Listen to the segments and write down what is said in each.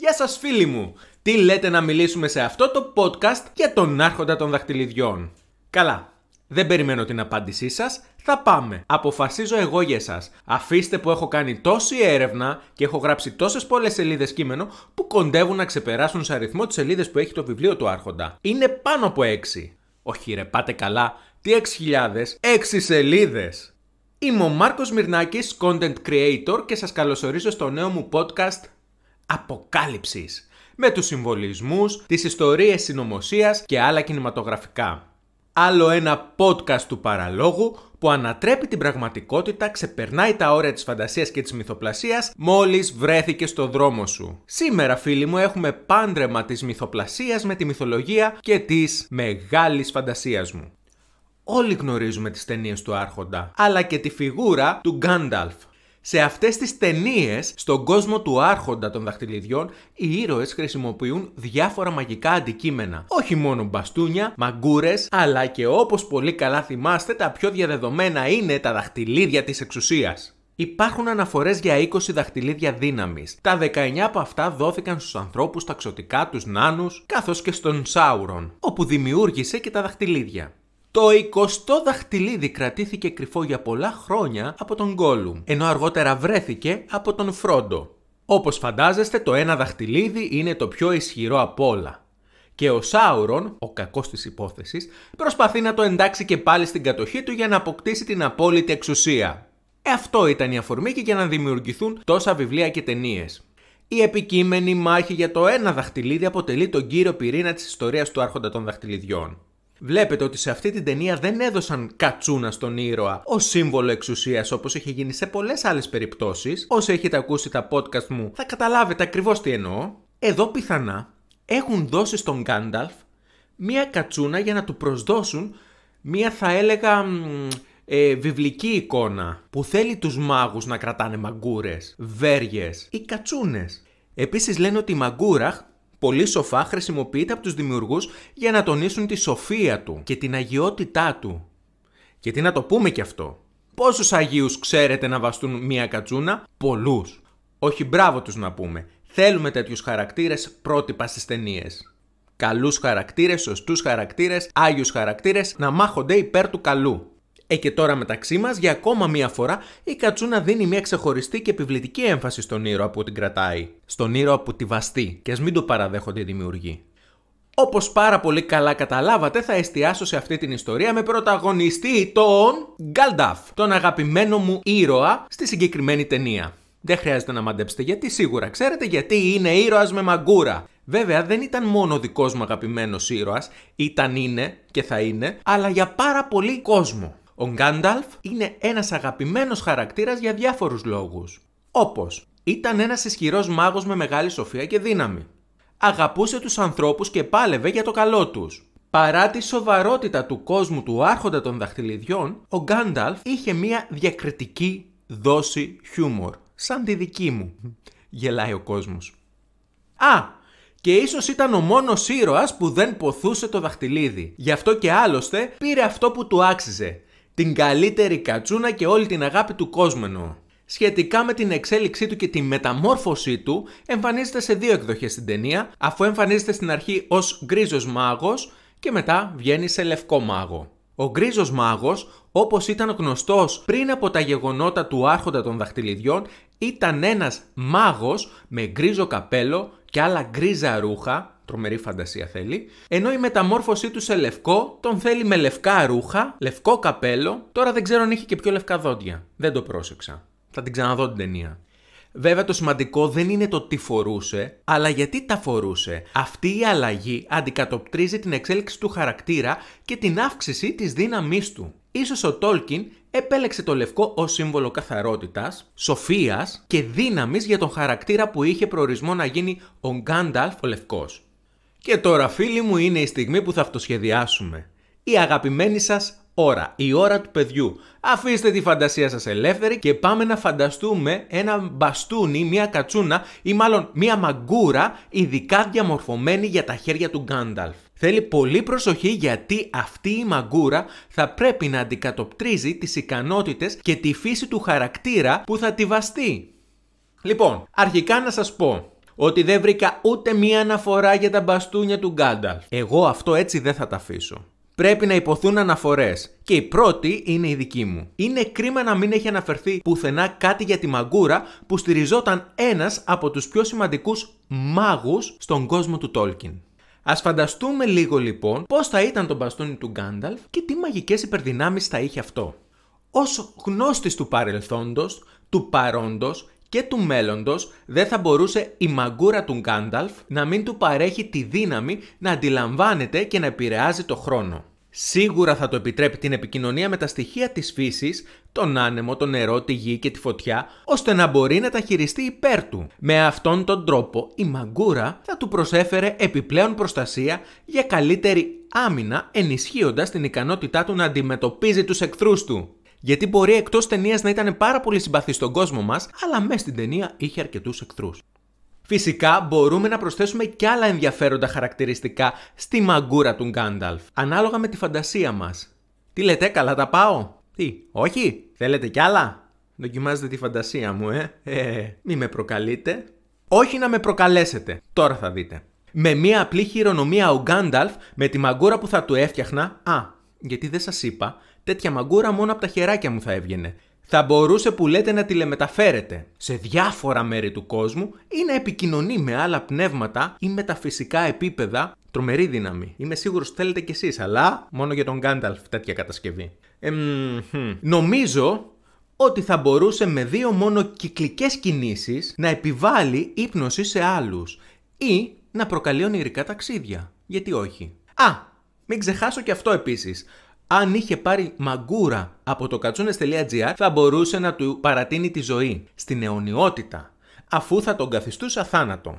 Γεια σας φίλοι μου! Τι λέτε να μιλήσουμε σε αυτό το podcast για τον άρχοντα των δαχτυλιδιών. Καλά, δεν περιμένω την απάντησή σας, θα πάμε. Αποφασίζω εγώ για σας. Αφήστε που έχω κάνει τόση έρευνα και έχω γράψει τόσες πολλές σελίδες κείμενο που κοντεύουν να ξεπεράσουν σε αριθμό τις σελίδες που έχει το βιβλίο του άρχοντα. Είναι πάνω από 6. Όχι ρε, πάτε καλά. Τι 6.000, 6 σελίδες. Είμαι ο Μάρκος Μυρνάκης, content creator και σας καλωσορίζω στο νέο μου podcast αποκάλυψης με τους συμβολισμούς, τις ιστορίες συνωμοσίας και άλλα κινηματογραφικά. Άλλο ένα podcast του παραλόγου που ανατρέπει την πραγματικότητα, ξεπερνάει τα όρια της φαντασίας και της μυθοπλασίας μόλις βρέθηκε στο δρόμο σου. Σήμερα φίλοι μου έχουμε πάντρεμα της μυθοπλασίας με τη μυθολογία και της μεγάλης φαντασίας μου. Όλοι γνωρίζουμε τις ταινίες του Άρχοντα, αλλά και τη φιγούρα του Γκάνταλφ σε αυτές τις ταινίες, στον κόσμο του Άρχοντα των Δαχτυλιδιών, οι ήρωες χρησιμοποιούν διάφορα μαγικά αντικείμενα. Όχι μόνο μπαστούνια, μαγκούρες, αλλά και όπως πολύ καλά θυμάστε, τα πιο διαδεδομένα είναι τα δαχτυλίδια της εξουσίας. Υπάρχουν αναφορές για 20 δαχτυλίδια δύναμης. Τα 19 από αυτά δόθηκαν στους ανθρώπους, τα ξωτικά, τους νάνους, καθώς και στον Σάουρον, όπου δημιούργησε και τα δαχτυλίδια. Το 20ο δαχτυλίδι κρατήθηκε κρυφό για πολλά χρόνια από τον Γκόλουμ, ενώ αργότερα βρέθηκε από τον Φρόντο. Όπως φαντάζεστε το ένα δαχτυλίδι είναι το πιο ισχυρό από όλα. Και ο Σάουρον, ο κακός της υπόθεσης, προσπαθεί να το εντάξει και πάλι στην κατοχή του για να αποκτήσει την απόλυτη εξουσία. Ε, αυτό ήταν η αφορμή και για να δημιουργηθούν τόσα βιβλία και ταινίες. Η επικείμενη μάχη για το ένα δαχτυλίδι αποτελεί τον κύριο πυρήνα της ιστορίας του άρχοντα των δαχτυλιδιών. Βλέπετε ότι σε αυτή την ταινία δεν έδωσαν κατσούνα στον ήρωα ως σύμβολο εξουσίας όπως έχει γίνει σε πολλές άλλες περιπτώσεις. Όσοι έχετε ακούσει τα podcast μου θα καταλάβετε ακριβώς τι εννοώ. Εδώ πιθανά έχουν δώσει στον Γκάνταλφ μία κατσούνα για να του προσδώσουν μία θα έλεγα ε, βιβλική εικόνα που θέλει τους μάγους να κρατάνε μαγκούρες, βέργες ή κατσούνες. Επίσης λένε ότι η μαγκούραχ πολύ σοφά χρησιμοποιείται από τους δημιουργούς για να τονίσουν τη σοφία του και την αγιότητά του. Και τι να το πούμε κι αυτό. Πόσους Αγίους ξέρετε να βαστούν μία κατσούνα? Πολλούς. Όχι μπράβο τους να πούμε. Θέλουμε τέτοιους χαρακτήρες πρότυπα στις ταινίες. Καλούς χαρακτήρες, σωστούς χαρακτήρες, άγιους χαρακτήρες να μάχονται υπέρ του καλού. Ε και τώρα μεταξύ μας, για ακόμα μία φορά, η Κατσούνα δίνει μία ξεχωριστή και επιβλητική έμφαση στον ήρωα που την κρατάει. Στον ήρωα που τη βαστεί, και ας μην το παραδέχονται οι δημιουργοί. Όπως πάρα πολύ καλά καταλάβατε, θα εστιάσω σε αυτή την ιστορία με πρωταγωνιστή τον Γκάλνταφ, τον αγαπημένο μου ήρωα στη συγκεκριμένη ταινία. Δεν χρειάζεται να μαντέψετε γιατί σίγουρα ξέρετε γιατί είναι ήρωας με μαγκούρα. Βέβαια δεν ήταν μόνο ο δικός μου αγαπημένος ήρωας, ήταν είναι και θα είναι, αλλά για πάρα πολύ κόσμο. Ο Γκάνταλφ είναι ένας αγαπημένος χαρακτήρας για διάφορους λόγους. Όπως ήταν ένας ισχυρός μάγος με μεγάλη σοφία και δύναμη. Αγαπούσε τους ανθρώπους και πάλευε για το καλό τους. Παρά τη σοβαρότητα του κόσμου του άρχοντα των δαχτυλιδιών, ο Γκάνταλφ είχε μια διακριτική δόση χιούμορ, σαν τη δική μου. Γελάει ο κόσμος. Α, και ίσως ήταν ο μόνος ήρωας που δεν ποθούσε το δαχτυλίδι. Γι' αυτό και άλλωστε πήρε αυτό που του άξιζε, την καλύτερη κατσούνα και όλη την αγάπη του κόσμου Σχετικά με την εξέλιξή του και τη μεταμόρφωσή του, εμφανίζεται σε δύο εκδοχές στην ταινία, αφού εμφανίζεται στην αρχή ως γκρίζος μάγος και μετά βγαίνει σε λευκό μάγο. Ο γκρίζος μάγος, όπως ήταν γνωστός πριν από τα γεγονότα του Άρχοντα των Δαχτυλιδιών, ήταν ένας μάγος με γκρίζο καπέλο και άλλα γκρίζα ρούχα, Τρομερή φαντασία θέλει. Ενώ η μεταμόρφωσή του σε λευκό τον θέλει με λευκά ρούχα, λευκό καπέλο. Τώρα δεν ξέρω αν είχε και πιο λευκά δόντια. Δεν το πρόσεξα. Θα την ξαναδώ την ταινία. Βέβαια το σημαντικό δεν είναι το τι φορούσε, αλλά γιατί τα φορούσε. Αυτή η αλλαγή αντικατοπτρίζει την εξέλιξη του χαρακτήρα και την αύξηση της δύναμής του. Ίσως ο Τόλκιν επέλεξε το λευκό ως σύμβολο καθαρότητας, σοφίας και δύναμης για τον χαρακτήρα που είχε προορισμό να γίνει ο Γκάνταλφ ο λευκός. Και τώρα φίλοι μου είναι η στιγμή που θα αυτοσχεδιάσουμε. Η αγαπημένη σας ώρα, η ώρα του παιδιού. Αφήστε τη φαντασία σας ελεύθερη και πάμε να φανταστούμε ένα μπαστούνι, μια κατσούνα ή μάλλον μια μαγκούρα ειδικά διαμορφωμένη για τα χέρια του Γκάνταλφ. Θέλει πολύ προσοχή γιατί αυτή η μαγκούρα θα πρέπει να αντικατοπτρίζει τις ικανότητες και τη φύση του χαρακτήρα που θα τη βαστεί. Λοιπόν, αρχικά να σας πω, ότι δεν βρήκα ούτε μία αναφορά για τα μπαστούνια του Γκάνταλφ. Εγώ αυτό έτσι δεν θα τα αφήσω. Πρέπει να υποθούν αναφορές. Και η πρώτη είναι η δική μου. Είναι κρίμα να μην έχει αναφερθεί πουθενά κάτι για τη μαγκούρα που στηριζόταν ένας από τους πιο σημαντικούς μάγους στον κόσμο του Τόλκιν. Ας φανταστούμε λίγο λοιπόν πώς θα ήταν το μπαστούνι του Γκάνταλφ και τι μαγικές υπερδυνάμεις θα είχε αυτό. Ως γνώστης του παρελθόντος, του παρόντος και του μέλλοντος δεν θα μπορούσε η μαγκούρα του Γκάνταλφ να μην του παρέχει τη δύναμη να αντιλαμβάνεται και να επηρεάζει το χρόνο. Σίγουρα θα το επιτρέπει την επικοινωνία με τα στοιχεία της φύσης, τον άνεμο, το νερό, τη γη και τη φωτιά, ώστε να μπορεί να τα χειριστεί υπέρ του. Με αυτόν τον τρόπο η μαγκούρα θα του προσέφερε επιπλέον προστασία για καλύτερη άμυνα ενισχύοντας την ικανότητά του να αντιμετωπίζει τους εχθρούς του. Γιατί μπορεί εκτός ταινίας να ήταν πάρα πολύ συμπαθή στον κόσμο μας, αλλά μέσα στην ταινία είχε αρκετούς εχθρούς. Φυσικά μπορούμε να προσθέσουμε και άλλα ενδιαφέροντα χαρακτηριστικά στη μαγκούρα του Γκάνταλφ, ανάλογα με τη φαντασία μας. Τι λέτε, καλά τα πάω. Τι, όχι, θέλετε κι άλλα. Δοκιμάζετε τη φαντασία μου, ε. ε μη με προκαλείτε. Όχι να με προκαλέσετε. Τώρα θα δείτε. Με μία απλή χειρονομία ο Γκάνταλφ με τη μαγκούρα που θα του έφτιαχνα. Α, γιατί δεν σας είπα, Τέτοια μαγκούρα μόνο από τα χεράκια μου θα έβγαινε. Θα μπορούσε που λέτε να τηλεμεταφέρεται σε διάφορα μέρη του κόσμου ή να επικοινωνεί με άλλα πνεύματα ή με τα φυσικά επίπεδα. Τρομερή δύναμη. Είμαι σίγουρος ότι θέλετε κι εσείς, αλλά μόνο για τον Γκάνταλφ τέτοια κατασκευή. νομίζω ότι θα μπορούσε με δύο μόνο κυκλικές κινήσεις να επιβάλλει ύπνωση σε άλλους ή να προκαλεί ονειρικά ταξίδια. Γιατί όχι. Α, μην ξεχάσω και αυτό επίσης αν είχε πάρει μαγκούρα από το κατσούνες.gr θα μπορούσε να του παρατείνει τη ζωή στην αιωνιότητα αφού θα τον καθιστούσε θάνατο.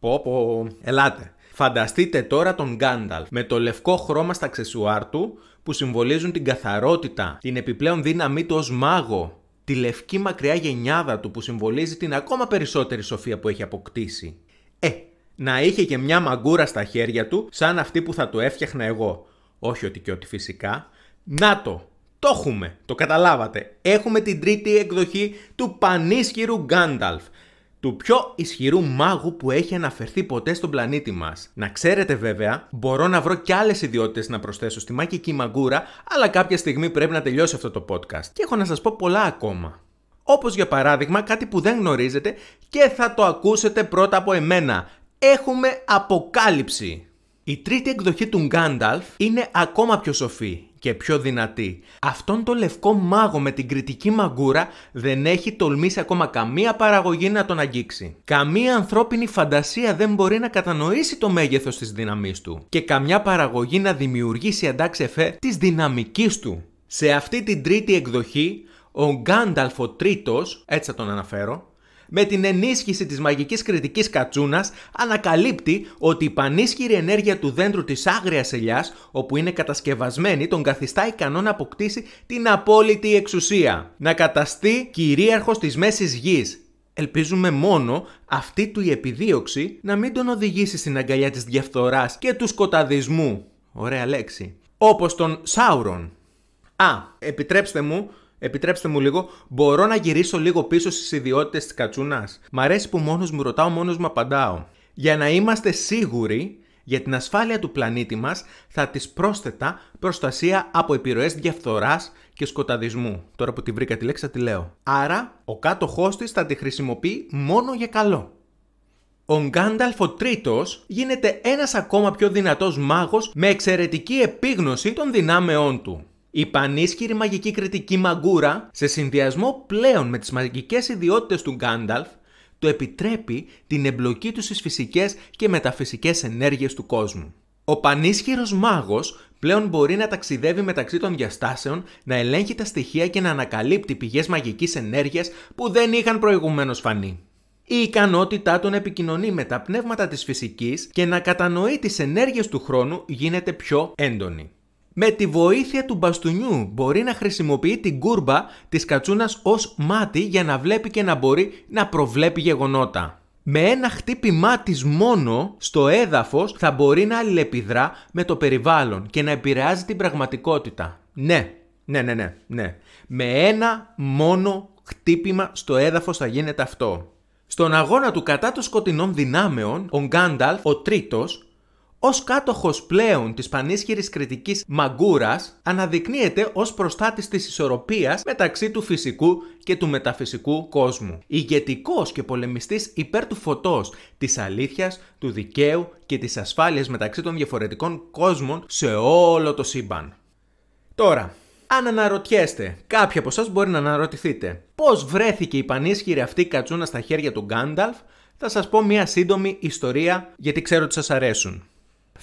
Πω πω, ελάτε. Φανταστείτε τώρα τον Γκάνταλ με το λευκό χρώμα στα αξεσουάρ του που συμβολίζουν την καθαρότητα, την επιπλέον δύναμή του ως μάγο, τη λευκή μακριά γενιάδα του που συμβολίζει την ακόμα περισσότερη σοφία που έχει αποκτήσει. Ε, να είχε και μια μαγκούρα στα χέρια του σαν αυτή που θα το έφτιαχνα εγώ όχι ότι και ότι φυσικά. Να το! Το έχουμε! Το καταλάβατε. Έχουμε την τρίτη εκδοχή του πανίσχυρου Γκάνταλφ. Του πιο ισχυρού μάγου που έχει αναφερθεί ποτέ στον πλανήτη μας. Να ξέρετε βέβαια, μπορώ να βρω και άλλες ιδιότητες να προσθέσω στη Μάκη μαγκούρα, αλλά κάποια στιγμή πρέπει να τελειώσει αυτό το podcast. Και έχω να σας πω πολλά ακόμα. Όπως για παράδειγμα κάτι που δεν γνωρίζετε και θα το ακούσετε πρώτα από εμένα. Έχουμε αποκάλυψη. Η τρίτη εκδοχή του Γκάνταλφ είναι ακόμα πιο σοφή και πιο δυνατή. Αυτόν τον λευκό μάγο με την κριτική μαγκούρα δεν έχει τολμήσει ακόμα καμία παραγωγή να τον αγγίξει. Καμία ανθρώπινη φαντασία δεν μπορεί να κατανοήσει το μέγεθος της δύναμής του και καμιά παραγωγή να δημιουργήσει αντάξεφε της δυναμικής του. Σε αυτή την τρίτη εκδοχή, ο Γκάνταλφ ο τρίτος, έτσι θα τον αναφέρω, με την ενίσχυση της μαγικής κριτικής κατσούνας, ανακαλύπτει ότι η πανίσχυρη ενέργεια του δέντρου της άγριας ελιάς, όπου είναι κατασκευασμένη, τον καθιστά ικανό να αποκτήσει την απόλυτη εξουσία. Να καταστεί κυρίαρχος της μέσης γης. Ελπίζουμε μόνο αυτή του η επιδίωξη να μην τον οδηγήσει στην αγκαλιά της διαφθοράς και του σκοταδισμού. Ωραία λέξη. Όπως τον Σάουρον. Α, επιτρέψτε μου Επιτρέψτε μου λίγο, μπορώ να γυρίσω λίγο πίσω στις ιδιότητες της κατσούνας. Μ' αρέσει που μόνος μου ρωτάω, μόνος μου απαντάω. Για να είμαστε σίγουροι για την ασφάλεια του πλανήτη μας θα της πρόσθετα προστασία από επιρροές διαφθοράς και σκοταδισμού. Τώρα που τη βρήκα τη λέξη τη λέω. Άρα ο κάτοχός της θα τη χρησιμοποιεί μόνο για καλό. Ο Γκάνταλφο τρίτος γίνεται ένας ακόμα πιο δυνατός μάγος με εξαιρετική επίγνωση των δυνάμεών του. Η πανίσχυρη μαγική κριτική Μαγκούρα, σε συνδυασμό πλέον με τις μαγικές ιδιότητες του Γκάνταλφ, το επιτρέπει την εμπλοκή του στις φυσικές και μεταφυσικές ενέργειες του κόσμου. Ο πανίσχυρος μάγος πλέον μπορεί να ταξιδεύει μεταξύ των διαστάσεων, να ελέγχει τα στοιχεία και να ανακαλύπτει πηγές μαγικής ενέργειας που δεν είχαν προηγουμένως φανεί. Η ικανότητά του να επικοινωνεί με τα πνεύματα της φυσικής και να κατανοεί τις ενέργειες του χρόνου γίνεται πιο έντονη. Με τη βοήθεια του μπαστούνιου μπορεί να χρησιμοποιεί την κούρμπα της κατσούνας ως μάτι για να βλέπει και να μπορεί να προβλέπει γεγονότα. Με ένα χτύπημά της μόνο στο έδαφος θα μπορεί να αλληλεπιδρά με το περιβάλλον και να επηρεάζει την πραγματικότητα. Ναι, ναι, ναι, ναι, ναι. Με ένα μόνο χτύπημα στο έδαφος θα γίνεται αυτό. Στον αγώνα του κατά των σκοτεινών δυνάμεων, ο Γκάνταλφ, ο τρίτος, Ως κάτοχος πλέον της πανίσχυρης κριτικής Μαγκούρας, αναδεικνύεται ως προστάτης της ισορροπίας μεταξύ του φυσικού και του μεταφυσικού κόσμου. Ηγετικός και πολεμιστής υπέρ του φωτός, της αλήθειας, του δικαίου και της ασφάλειας μεταξύ των διαφορετικών κόσμων σε όλο το σύμπαν. Τώρα, αν αναρωτιέστε, κάποιοι από εσάς μπορεί να αναρωτηθείτε, πώς βρέθηκε η πανίσχυρη αυτή κατσούνα στα χέρια του Γκάνταλφ, θα σας πω μια σύντομη ιστορία γιατί ξέρω ότι σας αρέσουν.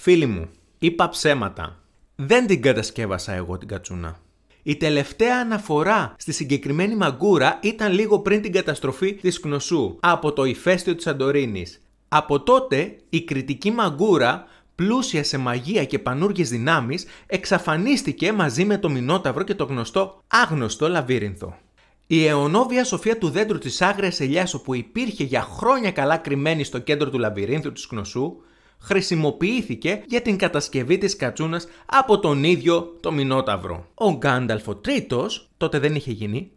Φίλοι μου, είπα ψέματα. Δεν την κατασκεύασα εγώ την κατσούνα. Η τελευταία αναφορά στη συγκεκριμένη μαγκούρα ήταν λίγο πριν την καταστροφή της Κνωσού από το ηφαίστειο της Αντορίνης. Από τότε η κριτική μαγκούρα πλούσια σε μαγεία και πανούργιες δυνάμεις εξαφανίστηκε μαζί με το Μινόταυρο και το γνωστό άγνωστο λαβύρινθο. Η αιωνόβια σοφία του δέντρου της άγριας ελιάς όπου υπήρχε για χρόνια καλά κρυμμένη στο κέντρο του λαβυρίνθου της Κνωσού χρησιμοποιήθηκε για την κατασκευή της κατσούνας από τον ίδιο το Μινόταυρο. Ο Γκάνταλφο Τρίτος τότε δεν είχε γίνει.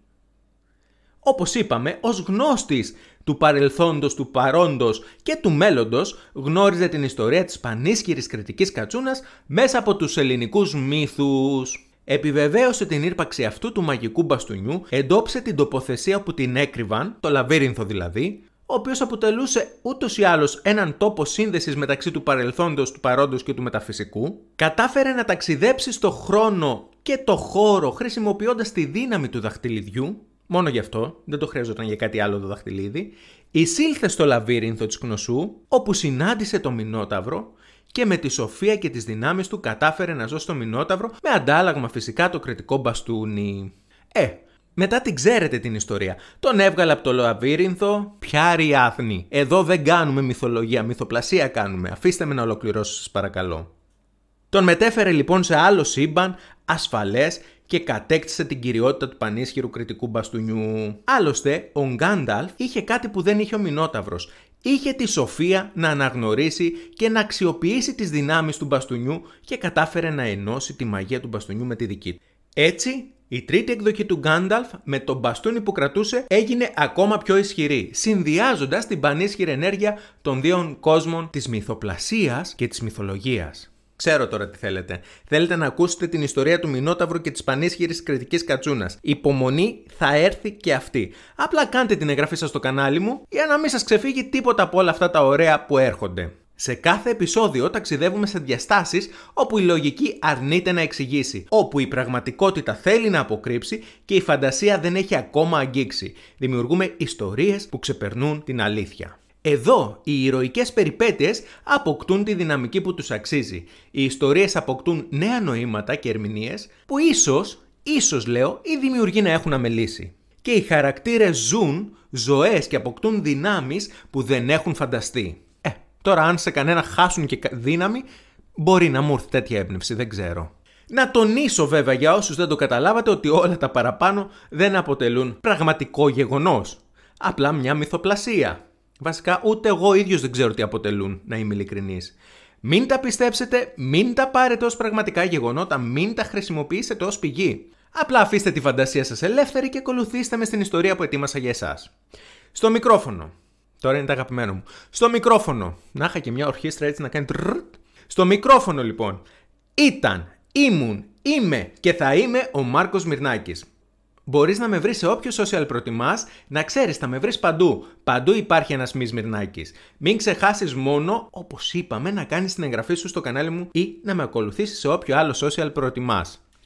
Όπως είπαμε, ως γνώστης του παρελθόντος, του παρόντος και του μέλλοντος γνώριζε την ιστορία της πανίσχυρης κριτικής κατσούνας μέσα από τους ελληνικούς μύθους. Επιβεβαίωσε την ύπαρξη αυτού του μαγικού μπαστούνιου, εντόψε την τοποθεσία που την έκρυβαν, το λαβύρινθο δηλαδή, ο οποίος αποτελούσε ούτως ή άλλως έναν τόπο σύνδεσης μεταξύ του παρελθόντος, του παρόντος και του μεταφυσικού, κατάφερε να ταξιδέψει στο χρόνο και το χώρο χρησιμοποιώντας τη δύναμη του δαχτυλιδιού, μόνο γι' αυτό, δεν το χρειαζόταν για κάτι άλλο το δαχτυλίδι, εισήλθε στο λαβύρινθο της Κνωσού, όπου συνάντησε το Μινόταυρο και με τη σοφία και τις δυνάμεις του κατάφερε να ζω στο Μινόταυρο με αντάλλαγμα φυσικά το κριτικό μπαστούνι. Ε, μετά την ξέρετε την ιστορία. Τον έβγαλε από το Λαβύρινθο, πια άθνη. Εδώ δεν κάνουμε μυθολογία, μυθοπλασία κάνουμε. Αφήστε με να ολοκληρώσω σας παρακαλώ. Τον μετέφερε λοιπόν σε άλλο σύμπαν, ασφαλές και κατέκτησε την κυριότητα του πανίσχυρου κριτικού μπαστούνιου. Άλλωστε, ο Γκάνταλφ είχε κάτι που δεν είχε ο Μινόταυρος. Είχε τη σοφία να αναγνωρίσει και να αξιοποιήσει τις δυνάμεις του μπαστούνιου και κατάφερε να ενώσει τη μαγεία του μπαστούνιου με τη δική του. Έτσι, η τρίτη εκδοχή του Γκάνταλφ με τον μπαστούνι που κρατούσε έγινε ακόμα πιο ισχυρή, συνδυάζοντας την πανίσχυρη ενέργεια των δύο κόσμων της μυθοπλασίας και της μυθολογίας. Ξέρω τώρα τι θέλετε. Θέλετε να ακούσετε την ιστορία του Μινόταυρου και της πανίσχυρης κριτικής κατσούνας. Υπομονή θα έρθει και αυτή. Απλά κάντε την εγγραφή σας στο κανάλι μου για να μην σας ξεφύγει τίποτα από όλα αυτά τα ωραία που έρχονται. Σε κάθε επεισόδιο ταξιδεύουμε σε διαστάσεις όπου η λογική αρνείται να εξηγήσει, όπου η πραγματικότητα θέλει να αποκρύψει και η φαντασία δεν έχει ακόμα αγγίξει. Δημιουργούμε ιστορίες που ξεπερνούν την αλήθεια. Εδώ οι ηρωικές περιπέτειες αποκτούν τη δυναμική που τους αξίζει. Οι ιστορίες αποκτούν νέα νοήματα και ερμηνείες που ίσως, ίσως λέω, οι δημιουργοί να έχουν αμελήσει. Και οι χαρακτήρες ζουν ζωές και αποκτούν δυνάμεις που δεν έχουν φανταστεί. Τώρα, αν σε κανένα χάσουν και δύναμη, μπορεί να μου έρθει τέτοια έμπνευση, δεν ξέρω. Να τονίσω βέβαια για όσους δεν το καταλάβατε ότι όλα τα παραπάνω δεν αποτελούν πραγματικό γεγονός. Απλά μια μυθοπλασία. Βασικά ούτε εγώ ίδιος δεν ξέρω τι αποτελούν, να είμαι ειλικρινής. Μην τα πιστέψετε, μην τα πάρετε ως πραγματικά γεγονότα, μην τα χρησιμοποιήσετε ως πηγή. Απλά αφήστε τη φαντασία σας ελεύθερη και ακολουθήστε με στην ιστορία που ετοίμασα για εσάς. Στο μικρόφωνο Τώρα είναι τα αγαπημένο μου. Στο μικρόφωνο. Να είχα και μια ορχήστρα έτσι να κάνει. Στο μικρόφωνο λοιπόν. Ήταν, ήμουν, είμαι και θα είμαι ο Μάρκος Μυρνάκης. Μπορείς να με βρεις σε όποιο social προτιμάς, να ξέρεις, θα με βρεις παντού. Παντού υπάρχει ένας μη Μυρνάκης. Μην ξεχάσεις μόνο, όπως είπαμε, να κάνεις την εγγραφή σου στο κανάλι μου ή να με ακολουθήσεις σε όποιο άλλο social προτιμάς.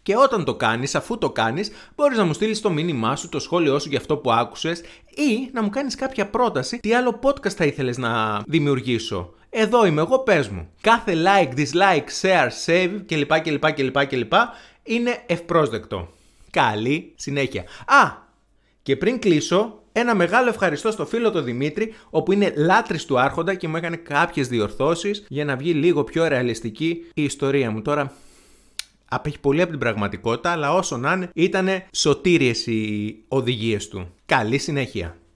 Και όταν το κάνεις, αφού το κάνεις, μπορείς να μου στείλεις το μήνυμά σου, το σχόλιο σου για αυτό που άκουσες ή να μου κάνεις κάποια πρόταση τι άλλο podcast θα ήθελες να δημιουργήσω. Εδώ είμαι εγώ, πες μου. Κάθε like, dislike, share, save κλπ κλπ κλπ κλπ είναι ευπρόσδεκτο. Καλή συνέχεια. Α, και πριν κλείσω, ένα μεγάλο ευχαριστώ στο φίλο του Δημήτρη, όπου είναι λάτρης του Άρχοντα και μου έκανε κάποιες διορθώσεις για να βγει λίγο πιο ρεαλιστική η ιστορία μου. Τώρα απέχει πολύ από την πραγματικότητα, αλλά όσο να είναι, ήταν σωτήριες οι οδηγίες του. Καλή συνέχεια.